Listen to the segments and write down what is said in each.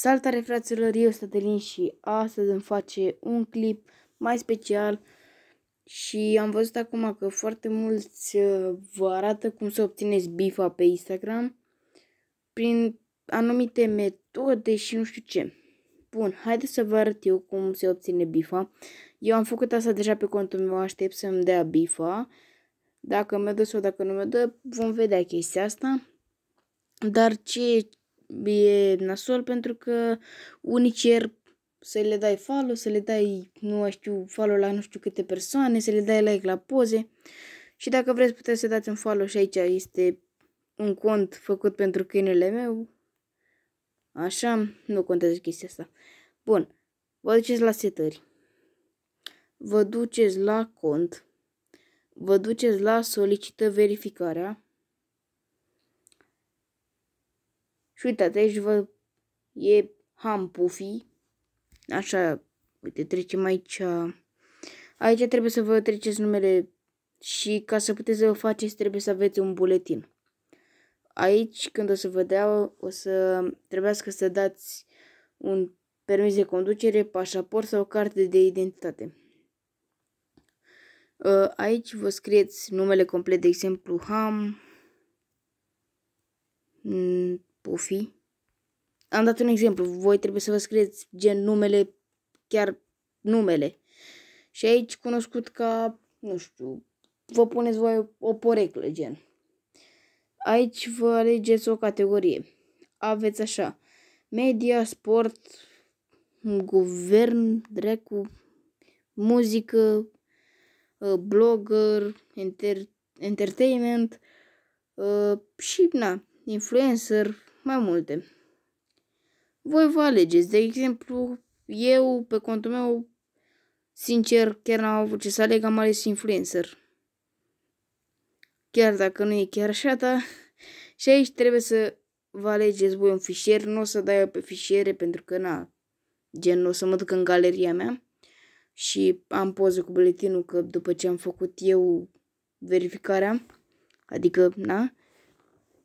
Salutare fraților, eu Statelin și astăzi îmi face un clip mai special și am văzut acum că foarte mulți uh, vă arată cum să obțineți bifa pe Instagram prin anumite metode și nu știu ce. Bun, haideți să vă arăt eu cum se obține bifa. Eu am făcut asta deja pe contul meu, aștept să-mi dea bifa. Dacă mi-o dă sau dacă nu mi-o dă, vom vedea chestia asta. Dar ce e nasol pentru că unii cer să le dai follow, să le dai, nu știu, follow la nu știu câte persoane, să le dai like la poze. Și dacă vreți puteți să dați un follow și aici este un cont făcut pentru câinele meu. Așa, nu contează chestia asta. Bun, vă duceți la setări. Vă duceți la cont. Vă duceți la solicită verificarea. Și uitați, aici vă e ham puffy. Așa, uite, trecem aici. Uh, aici trebuie să vă treceți numele și ca să puteți să vă faceți trebuie să aveți un buletin. Aici, când o să vă dea, o să trebuiască să dați un permis de conducere, pașaport sau carte de identitate. Uh, aici vă scrieți numele complet, de exemplu, Ham, mm, Puffy. Am dat un exemplu, voi trebuie să vă scrieți gen numele, chiar numele. Și aici cunoscut ca, nu știu, vă puneți voi o poreclă, gen. Aici vă alegeți o categorie. Aveți așa, media, sport, guvern, dracu, muzică, uh, blogger, enter- entertainment uh, și, na, influencer, mai multe. Voi vă alegeți, de exemplu, eu, pe contul meu, sincer, chiar n-am avut ce să aleg, am ales influencer. Chiar dacă nu e chiar așa, dar și aici trebuie să vă alegeți voi un fișier, nu o să dai eu pe fișiere pentru că na, gen o să mă duc în galeria mea și am poză cu buletinul că după ce am făcut eu verificarea, adică na,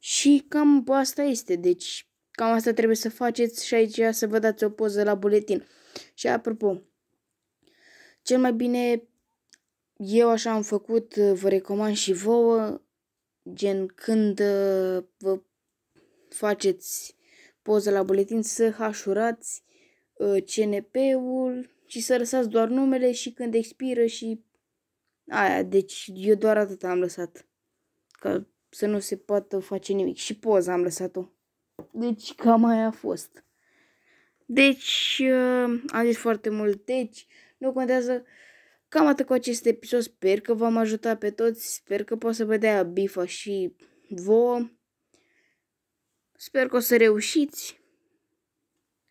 și cam asta este, deci cam asta trebuie să faceți și aici să vă dați o poză la buletin. Și apropo, cel mai bine eu așa am făcut, vă recomand și vouă, gen când uh, vă faceți poză la buletin să hașurați uh, CNP-ul și să lăsați doar numele și când expiră și aia, deci eu doar atât am lăsat. Că să nu se poată face nimic. Și poza am lăsat-o. Deci cam aia a fost. Deci, uh, am zis foarte mult, deci nu contează. Cam atât cu acest episod, sper că v-am ajutat pe toți, sper că pot să vă dea bifa și vouă. Sper că o să reușiți.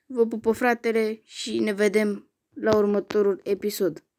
Vă pupă fratele și ne vedem la următorul episod.